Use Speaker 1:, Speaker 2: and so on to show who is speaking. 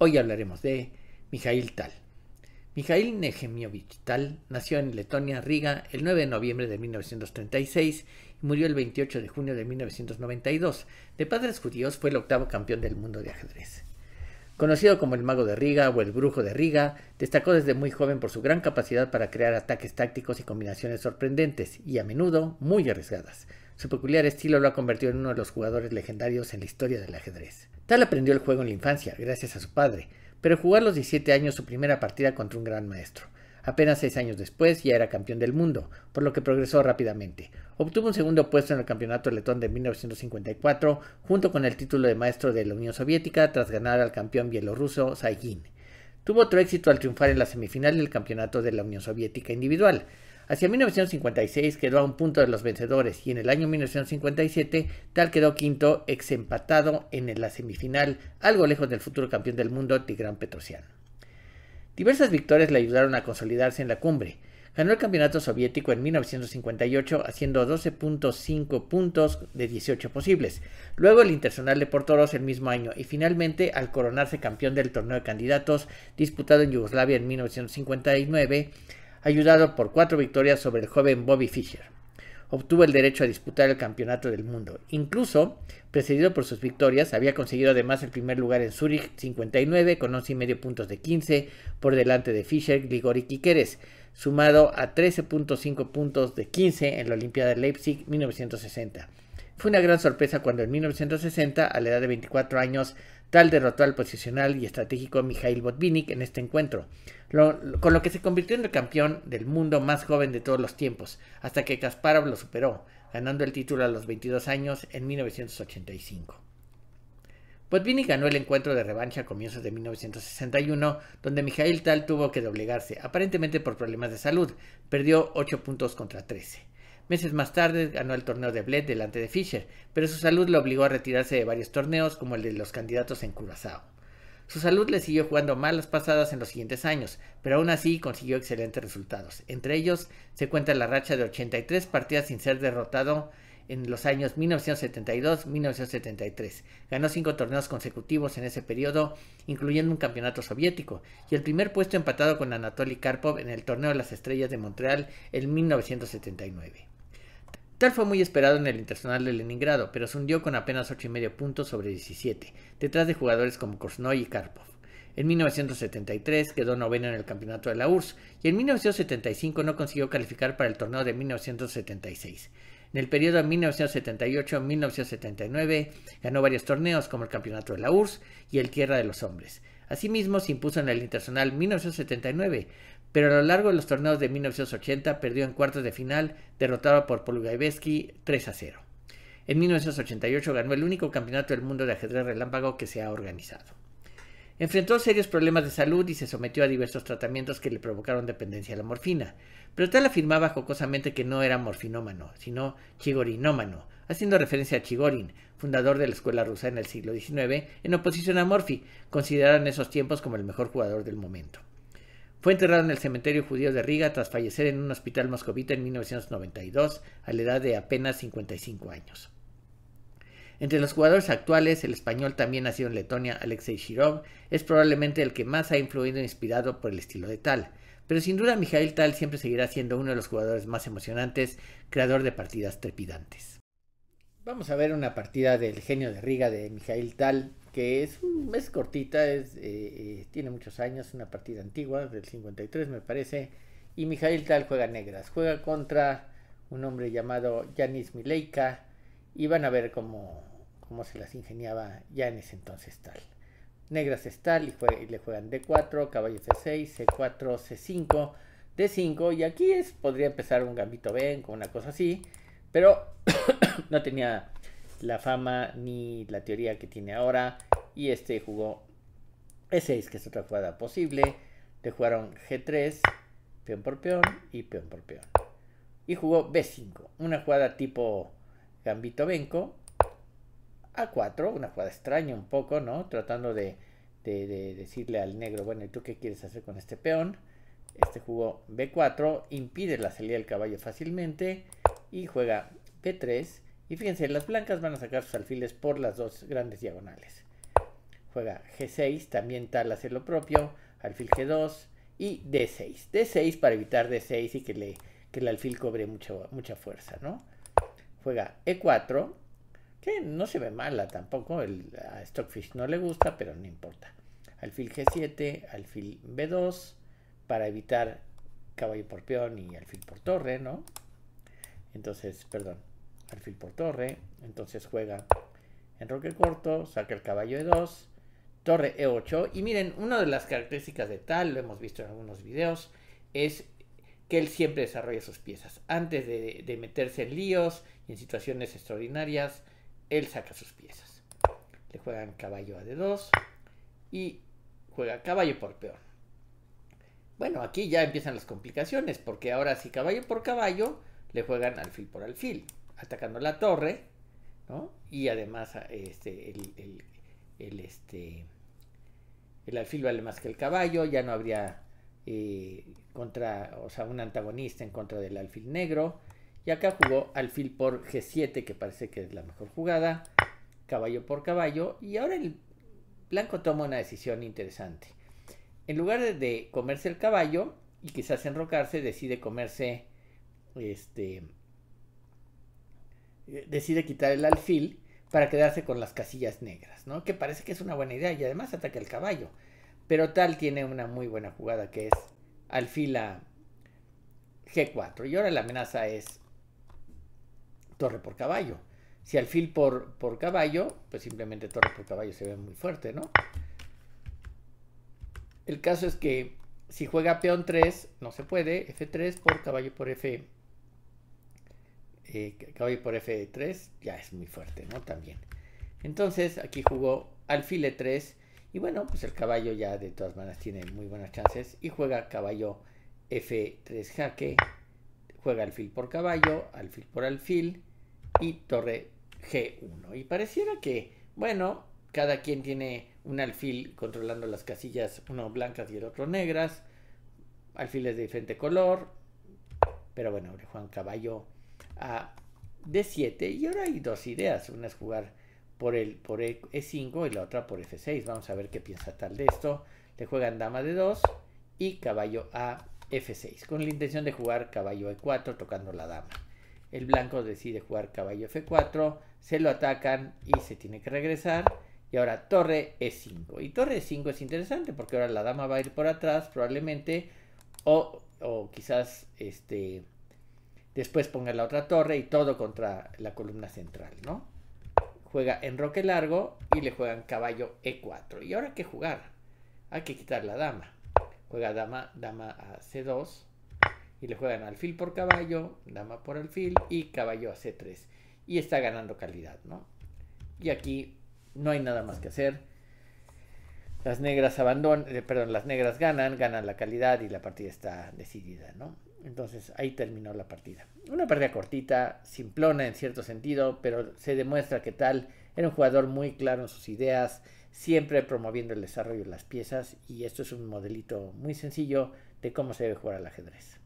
Speaker 1: Hoy hablaremos de Mijail Tal. Mikhail Nehemiovich Tal nació en Letonia, Riga, el 9 de noviembre de 1936 y murió el 28 de junio de 1992. De padres judíos, fue el octavo campeón del mundo de ajedrez. Conocido como el mago de Riga o el brujo de Riga, destacó desde muy joven por su gran capacidad para crear ataques tácticos y combinaciones sorprendentes y a menudo muy arriesgadas. Su peculiar estilo lo ha convertido en uno de los jugadores legendarios en la historia del ajedrez. Tal aprendió el juego en la infancia, gracias a su padre, pero jugó a los 17 años su primera partida contra un gran maestro. Apenas seis años después ya era campeón del mundo, por lo que progresó rápidamente. Obtuvo un segundo puesto en el Campeonato Letón de 1954, junto con el título de maestro de la Unión Soviética, tras ganar al campeón bielorruso Saigin. Tuvo otro éxito al triunfar en la semifinal del Campeonato de la Unión Soviética individual. Hacia 1956 quedó a un punto de los vencedores y en el año 1957 tal quedó quinto exempatado en la semifinal, algo lejos del futuro campeón del mundo Tigran Petrosian. Diversas victorias le ayudaron a consolidarse en la cumbre. Ganó el campeonato soviético en 1958 haciendo 12.5 puntos de 18 posibles, luego el Internacional de Portoros el mismo año y finalmente al coronarse campeón del torneo de candidatos disputado en Yugoslavia en 1959, ayudado por cuatro victorias sobre el joven Bobby Fischer obtuvo el derecho a disputar el Campeonato del Mundo. Incluso, precedido por sus victorias, había conseguido además el primer lugar en Zurich 59 con y medio puntos de 15 por delante de Fischer, Grigori y Quiqueres, sumado a 13.5 puntos de 15 en la Olimpiada de Leipzig 1960. Fue una gran sorpresa cuando en 1960, a la edad de 24 años, Tal derrotó al posicional y estratégico Mikhail Botvinnik en este encuentro, con lo que se convirtió en el campeón del mundo más joven de todos los tiempos, hasta que Kasparov lo superó, ganando el título a los 22 años en 1985. Botvinnik ganó el encuentro de revancha a comienzos de 1961, donde Mijail Tal tuvo que doblegarse, aparentemente por problemas de salud, perdió 8 puntos contra 13. Meses más tarde ganó el torneo de Bled delante de Fischer, pero su salud lo obligó a retirarse de varios torneos como el de los candidatos en Curazao. Su salud le siguió jugando las pasadas en los siguientes años, pero aún así consiguió excelentes resultados. Entre ellos se cuenta la racha de 83 partidas sin ser derrotado en los años 1972-1973. Ganó cinco torneos consecutivos en ese periodo, incluyendo un campeonato soviético, y el primer puesto empatado con Anatoly Karpov en el Torneo de las Estrellas de Montreal en 1979. Tal fue muy esperado en el Internacional de Leningrado, pero se hundió con apenas 8,5 puntos sobre 17, detrás de jugadores como Korsnoy y Karpov. En 1973 quedó noveno en el campeonato de la URSS y en 1975 no consiguió calificar para el torneo de 1976. En el periodo 1978-1979 ganó varios torneos como el Campeonato de la URSS y el Tierra de los Hombres. Asimismo, se impuso en el Internacional 1979, pero a lo largo de los torneos de 1980 perdió en cuartos de final, derrotado por Polugaevsky 3 a 0. En 1988 ganó el único campeonato del mundo de ajedrez relámpago que se ha organizado. Enfrentó serios problemas de salud y se sometió a diversos tratamientos que le provocaron dependencia a la morfina, pero tal afirmaba jocosamente que no era morfinómano, sino chigorinómano, haciendo referencia a Chigorin, fundador de la escuela rusa en el siglo XIX, en oposición a Morphy, considerado en esos tiempos como el mejor jugador del momento. Fue enterrado en el cementerio judío de Riga tras fallecer en un hospital moscovita en 1992 a la edad de apenas 55 años. Entre los jugadores actuales, el español también nacido en Letonia, Alexei Shirov, es probablemente el que más ha influido e inspirado por el estilo de Tal. Pero sin duda Mijail Tal siempre seguirá siendo uno de los jugadores más emocionantes, creador de partidas trepidantes. Vamos a ver una partida del genio de Riga de Mijail Tal que es, cortita, es, eh, eh, tiene muchos años, una partida antigua, del 53 me parece, y Mijail Tal juega negras, juega contra un hombre llamado Yanis Mileika, y van a ver cómo, se las ingeniaba ya en ese entonces Tal. Negras es Tal y, le juegan D4, caballo C6, C4, C5, D5, y aquí es, podría empezar un gambito Ben con una cosa así, pero no tenía la fama ni la teoría que tiene ahora, y este jugó E6, que es otra jugada posible. Te jugaron G3, peón por peón y peón por peón. Y jugó B5, una jugada tipo gambito benko A4, una jugada extraña un poco, ¿no? Tratando de, de decirle al negro, bueno, ¿y tú qué quieres hacer con este peón? Este jugó B4, impide la salida del caballo fácilmente y juega B3. Y fíjense, las blancas van a sacar sus alfiles por las dos grandes diagonales juega G6, también tal hace lo propio, alfil G2 y D6. D6 para evitar D6 y que, le, el alfil cobre mucha fuerza, ¿no? Juega E4, que no se ve mala tampoco, el, a Stockfish no le gusta, pero no importa. Alfil G7, alfil B2, para evitar caballo por peón y alfil por torre, ¿no? Entonces, perdón, alfil por torre, entonces juega en roque corto, saca el caballo E2, torre E8. Y miren, una de las características de tal, lo hemos visto en algunos videos, es que él siempre desarrolla sus piezas. Antes de, meterse en líos y en situaciones extraordinarias, él saca sus piezas. Le juegan caballo a D2 y juega caballo por peor. Bueno, aquí ya empiezan las complicaciones, porque ahora si caballo por caballo, le juegan alfil por alfil, atacando la torre, ¿no? Y además este, el, el este, el alfil vale más que el caballo, ya no habría eh, contra, sea, un antagonista en contra del alfil negro. Y acá jugó alfil por G7, que parece que es la mejor jugada, caballo por caballo. Y ahora el blanco toma una decisión interesante. En lugar de, de comerse el caballo y quizás enrocarse, decide comerse, este, eh, decide quitar el alfil para quedarse con las casillas negras, ¿no? Que parece que es una buena idea y además ataca el caballo. Pero tal tiene una muy buena jugada que es alfil a G4. Y ahora la amenaza es torre por caballo. Si alfil por, por caballo, pues simplemente torre por caballo se ve muy fuerte, ¿no? El caso es que si juega peón 3, no se puede. F3 por caballo por f eh, caballo por F3 ya es muy fuerte, ¿no? También. Entonces aquí jugó alfil E3 y bueno, pues el caballo ya de todas maneras tiene muy buenas chances y juega caballo F3 jaque, juega alfil por caballo, alfil por alfil y torre G1. Y pareciera que, bueno, cada quien tiene un alfil controlando las casillas, uno blancas y el otro negras, alfiles de diferente color, pero bueno, Juan Caballo a D7 y ahora hay dos ideas, una es jugar por el por E5 e y la otra por F6. Vamos a ver qué piensa tal de esto. Le juegan dama de 2 y caballo a F6 con la intención de jugar caballo E4 tocando la dama. El blanco decide jugar caballo F4, se lo atacan y se tiene que regresar. Y ahora torre E5. Y torre E5 es interesante porque ahora la dama va a ir por atrás probablemente o, o quizás este Después ponga la otra torre y todo contra la columna central, ¿no? Juega en roque largo y le juegan caballo e4. ¿Y ahora qué jugar? Hay que quitar la dama. Juega dama, dama a c2 y le juegan alfil por caballo, dama por alfil y caballo a c3. Y está ganando calidad, ¿no? Y aquí no hay nada más que hacer. Las negras abandonan, eh, perdón, las negras ganan, ganan la calidad y la partida está decidida, ¿no? Entonces ahí terminó la partida. Una partida cortita, simplona en cierto sentido, pero se demuestra que tal era un jugador muy claro en sus ideas, siempre promoviendo el desarrollo de las piezas y esto es un modelito muy sencillo de cómo se debe jugar al ajedrez.